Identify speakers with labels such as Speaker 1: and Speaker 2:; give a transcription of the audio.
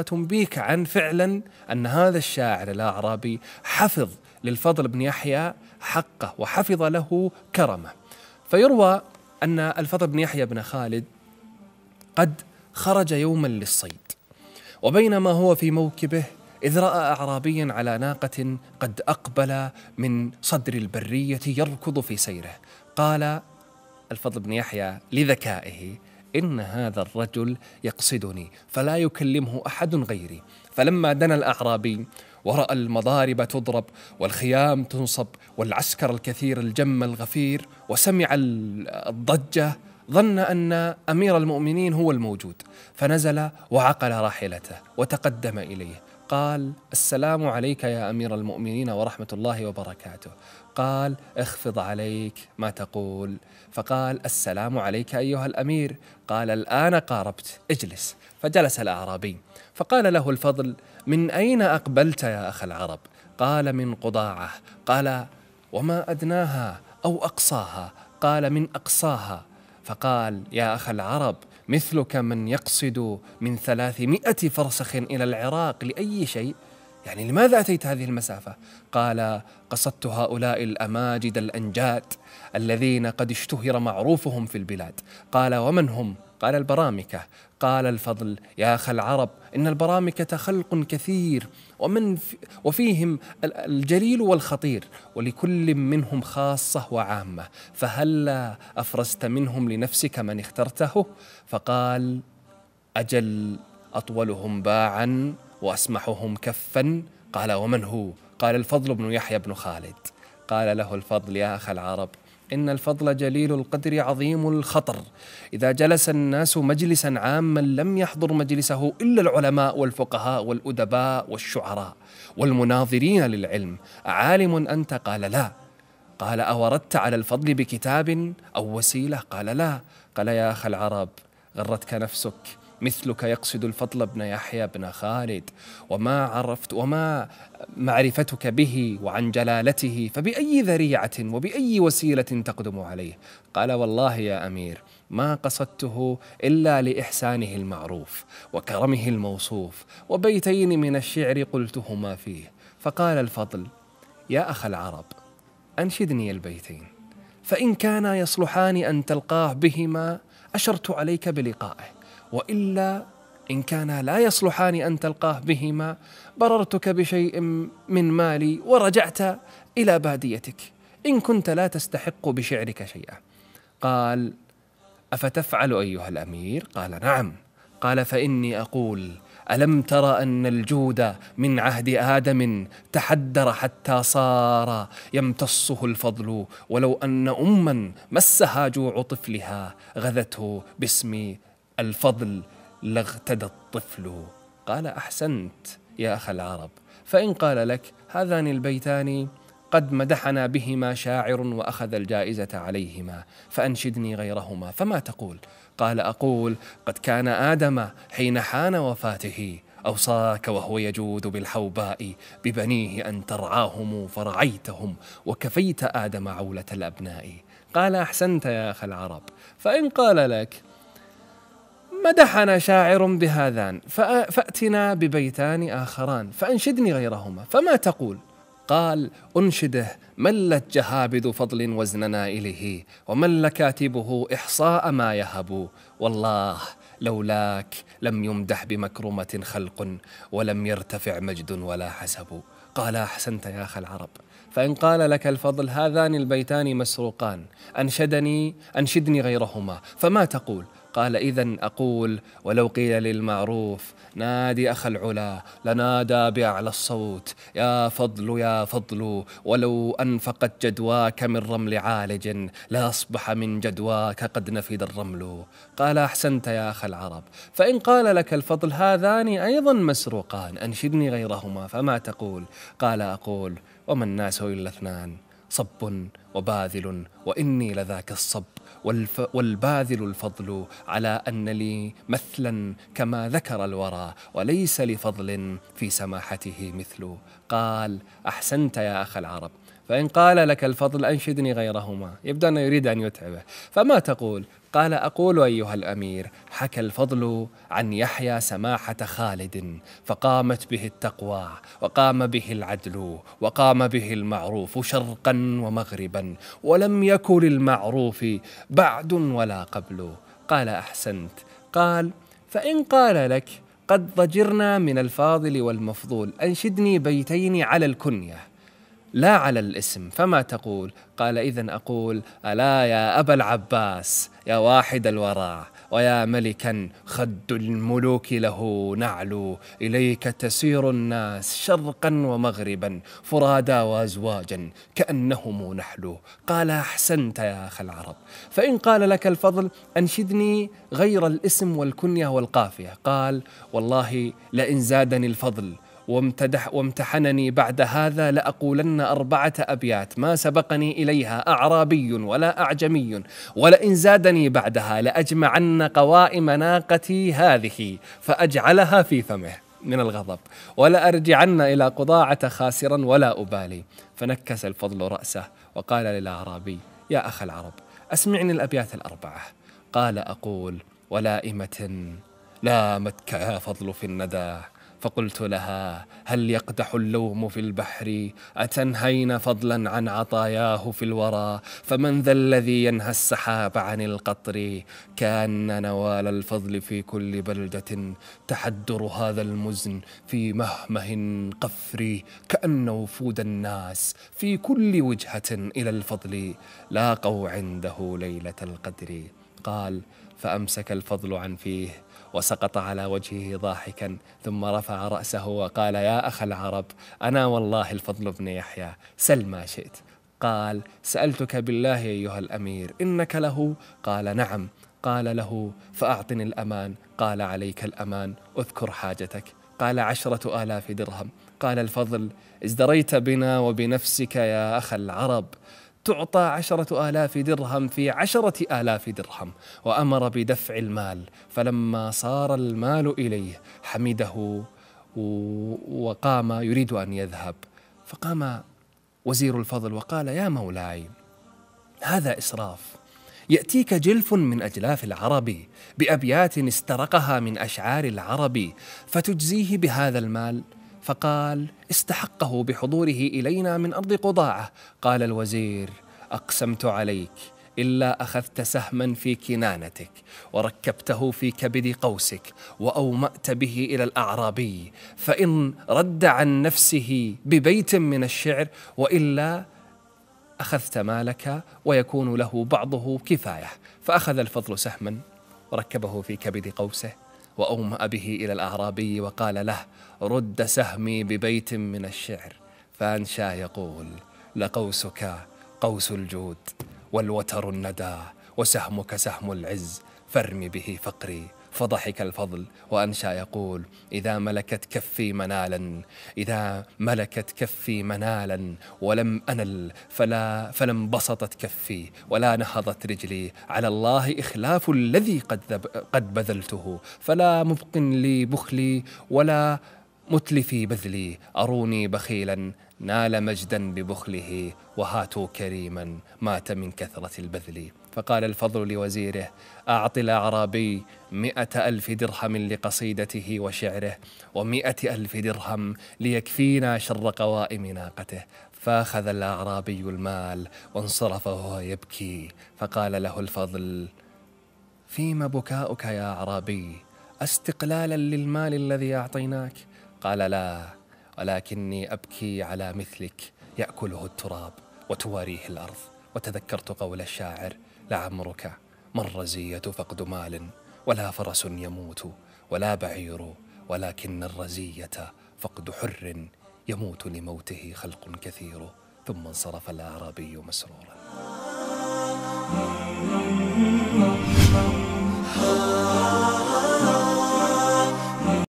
Speaker 1: تنبيك عن فعلا أن هذا الشاعر الأعرابي حفظ للفضل بن يحيى حقه وحفظ له كرمه فيروى أن الفضل بن يحيى بن خالد قد خرج يوما للصيد وبينما هو في موكبه إذ رأى أعرابيا على ناقة قد أقبل من صدر البرية يركض في سيره قال الفضل بن يحيى لذكائه إن هذا الرجل يقصدني فلا يكلمه أحد غيري فلما دنا الأعرابي ورأى المضارب تضرب والخيام تنصب والعسكر الكثير الجم الغفير وسمع الضجة ظن أن أمير المؤمنين هو الموجود فنزل وعقل راحلته وتقدم إليه قال السلام عليك يا أمير المؤمنين ورحمة الله وبركاته قال اخفض عليك ما تقول فقال السلام عليك أيها الأمير قال الآن قاربت اجلس فجلس الأعرابي فقال له الفضل من أين أقبلت يا أخ العرب قال من قضاعة قال وما أدناها أو أقصاها قال من أقصاها فقال يا أخ العرب مثلك من يقصد من ثلاثمائة فرسخ إلى العراق لأي شيء يعني لماذا أتيت هذه المسافة؟ قال قصدت هؤلاء الأماجد الأنجاد الذين قد اشتهر معروفهم في البلاد قال ومن هم؟ قال البرامكة قال الفضل يا أخ العرب إن البرامكة خلق كثير ومن وفيهم الجليل والخطير ولكل منهم خاصة وعامة فهلا أفرزت منهم لنفسك من اخترته فقال أجل أطولهم باعا وأسمحهم كفا قال ومن هو قال الفضل بن يحيى بن خالد قال له الفضل يا أخ العرب إن الفضل جليل القدر عظيم الخطر إذا جلس الناس مجلسا عاما لم يحضر مجلسه إلا العلماء والفقهاء والأدباء والشعراء والمناظرين للعلم عالم أنت قال لا قال أوردت على الفضل بكتاب أو وسيلة قال لا قال يا أخ العرب غرتك نفسك مثلك يقصد الفضل بن يحيى بن خالد وما عرفت وما معرفتك به وعن جلالته فبأي ذريعة وبأي وسيلة تقدم عليه قال والله يا أمير ما قصدته إلا لإحسانه المعروف وكرمه الموصوف وبيتين من الشعر قلتهما فيه فقال الفضل يا أخ العرب أنشدني البيتين فإن كانا يصلحان أن تلقاه بهما أشرت عليك بلقائه والا ان كانا لا يصلحان ان تلقاه بهما بررتك بشيء من مالي ورجعت الى باديتك ان كنت لا تستحق بشعرك شيئا قال افتفعل ايها الامير قال نعم قال فاني اقول الم تر ان الجود من عهد ادم تحدر حتى صار يمتصه الفضل ولو ان اما مسها جوع طفلها غذته باسم الفضل لاغتدى الطفل قال احسنت يا اخ العرب فان قال لك هذان البيتان قد مدحنا بهما شاعر واخذ الجائزه عليهما فانشدني غيرهما فما تقول قال اقول قد كان ادم حين حان وفاته أوصاك وهو يجود بالحوباء ببنيه أن ترعاهم فرعيتهم وكفيت آدم عولة الأبناء قال أحسنت يا أخ العرب فإن قال لك مدحنا شاعر بهذان فأتنا ببيتان آخران فأنشدني غيرهما فما تقول قال أنشده ملت جهابذ فضل وزن نائله ومل كاتبه إحصاء ما يهب والله لولاك لم يمدح بمكرمة خلق ولم يرتفع مجد ولا حسب قال أحسنت يا أخ العرب فإن قال لك الفضل هذان البيتان مسروقان أنشدني أنشدني غيرهما فما تقول قال إذا أقول ولو قيل للمعروف نادي أخا العلا لنادى بأعلى الصوت يا فضل يا فضل ولو أنفقت جدواك من رمل عالج لأصبح من جدواك قد نفد الرمل قال أحسنت يا أخ العرب فإن قال لك الفضل هذان أيضا مسروقان أنشدني غيرهما فما تقول قال أقول وما الناس إلا اثنان صب وباذل وإني لذاك الصب والف والباذل الفضل على أن لي مثلا كما ذكر الورى وليس لفضل في سماحته مثل قال أحسنت يا أخ العرب فإن قال لك الفضل أنشدني غيرهما يبدو أنه يريد أن يتعبه فما تقول قال أقول أيها الأمير حكى الفضل عن يحيى سماحة خالد فقامت به التقوى وقام به العدل وقام به المعروف شرقا ومغربا ولم يكن للمعروف بعد ولا قبل قال أحسنت قال فإن قال لك قد ضجرنا من الفاضل والمفضول أنشدني بيتين على الكنيه لا على الاسم فما تقول قال إذا أقول ألا يا أبا العباس يا واحد الورى ويا ملكا خد الملوك له نعلو إليك تسير الناس شرقا ومغربا فرادا وأزواجا كأنهم نحلو قال أحسنت يا أخ العرب فإن قال لك الفضل أنشدني غير الاسم والكنية والقافية قال والله لئن زادني الفضل وامتدح وامتحنني بعد هذا لأقولن أربعة أبيات ما سبقني إليها أعرابي ولا أعجمي ولئن زادني بعدها لأجمعن قوائم ناقتي هذه فأجعلها في فمه من الغضب ولا أرجعن إلى قضاعة خاسرا ولا أبالي فنكس الفضل رأسه وقال للأعرابي يا أخ العرب أسمعني الأبيات الأربعة قال أقول ولائمة لامتك يا فضل في الندى فقلت لها هل يقدح اللوم في البحر اتنهين فضلا عن عطاياه في الورى فمن ذا الذي ينهى السحاب عن القطر كان نوال الفضل في كل بلده تحدر هذا المزن في مهمه قفر كان وفود الناس في كل وجهه الى الفضل لاقوا عنده ليله القدر قال فامسك الفضل عن فيه وسقط على وجهه ضاحكا ثم رفع رأسه وقال يا أخ العرب أنا والله الفضل بن يحيى سل ما شئت قال سألتك بالله أيها الأمير إنك له قال نعم قال له فأعطني الأمان قال عليك الأمان أذكر حاجتك قال عشرة آلاف درهم قال الفضل ازدريت بنا وبنفسك يا أخ العرب تعطى عشرة آلاف درهم في عشرة آلاف درهم وأمر بدفع المال فلما صار المال إليه حمده وقام يريد أن يذهب فقام وزير الفضل وقال يا مولاي هذا إسراف يأتيك جلف من أجلاف العرب بأبيات استرقها من أشعار العرب فتجزيه بهذا المال ؟ فقال استحقه بحضوره الينا من ارض قضاعه قال الوزير اقسمت عليك الا اخذت سهما في كنانتك وركبته في كبد قوسك واومات به الى الاعرابي فان رد عن نفسه ببيت من الشعر والا اخذت مالك ويكون له بعضه كفايه فاخذ الفضل سهما وركبه في كبد قوسه واومأ به الى الاعرابي وقال له رد سهمي ببيت من الشعر فانشا يقول لقوسك قوس الجود والوتر الندى وسهمك سهم العز فارم به فقري فضحك الفضل وأنشأ يقول إذا ملكت كفي منالا إذا ملكت كفي منالا ولم أنل فلا فلم بسطت كفي ولا نهضت رجلي على الله إخلاف الذي قد, قد بذلته فلا مبق لي بخلي ولا متلفي بذلي أروني بخيلا نال مجدا ببخله وهاتوا كريما مات من كثرة البذل فقال الفضل لوزيره أعط الأعرابي مئة ألف درهم لقصيدته وشعره ومئة ألف درهم ليكفينا شر قوائم ناقته فأخذ الأعرابي المال وانصرف وهو يبكي فقال له الفضل فيما بكاؤك يا أعرابي أستقلالا للمال الذي أعطيناك قال لا ولكني أبكي على مثلك يأكله التراب وتواريه الأرض وتذكرت قول الشاعر لعمرك ما الرزية فقد مال ولا فرس يموت ولا بعير ولكن الرزية فقد حر يموت لموته خلق كثير ثم انصرف الأعرابي مسرورا